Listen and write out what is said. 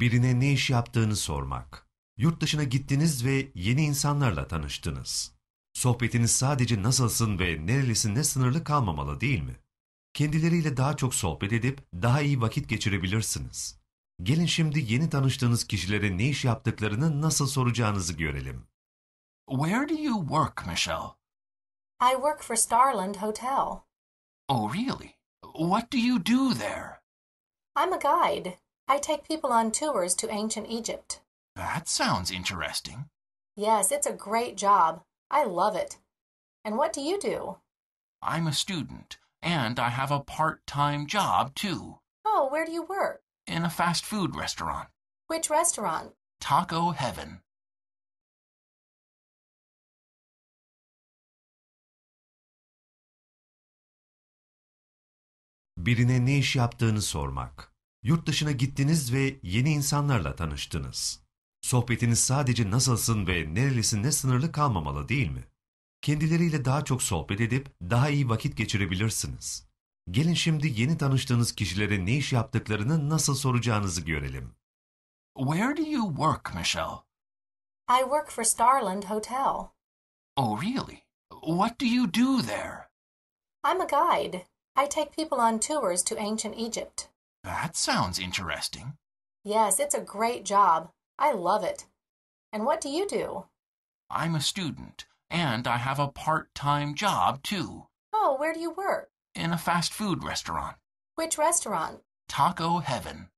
birine ne iş yaptığını sormak. Yurt dışına gittiniz ve yeni insanlarla tanıştınız. Sohbetiniz sadece nasılsın ve nerelisinde sınırlı kalmamalı değil mi? Kendileriyle daha çok sohbet edip daha iyi vakit geçirebilirsiniz. Gelin şimdi yeni tanıştığınız kişilere ne iş yaptıklarını nasıl soracağınızı görelim. Where do you work, Michelle? I work for Starland Hotel. Oh, really? What do you do there? I'm a guide. I take people on tours to ancient Egypt. That sounds interesting. Yes, it's a great job. I love it. And what do you do? I'm a student, and I have a part-time job, too. Oh, where do you work? In a fast food restaurant. Which restaurant? Taco Heaven. Birine ne iş yaptığını sormak. Yurt dışına gittiniz ve yeni insanlarla tanıştınız. Sohbetiniz sadece nasılsın ve nerelisin ne sınırlı kalmamalı değil mi? Kendileriyle daha çok sohbet edip daha iyi vakit geçirebilirsiniz. Gelin şimdi yeni tanıştığınız kişilere ne iş yaptıklarını nasıl soracağınızı görelim. Where do you work, Michelle? I work for Starland Hotel. Oh, really? What do you do there? I'm a guide. I take people on tours to ancient Egypt. That sounds interesting. Yes, it's a great job. I love it. And what do you do? I'm a student, and I have a part-time job, too. Oh, where do you work? In a fast food restaurant. Which restaurant? Taco Heaven.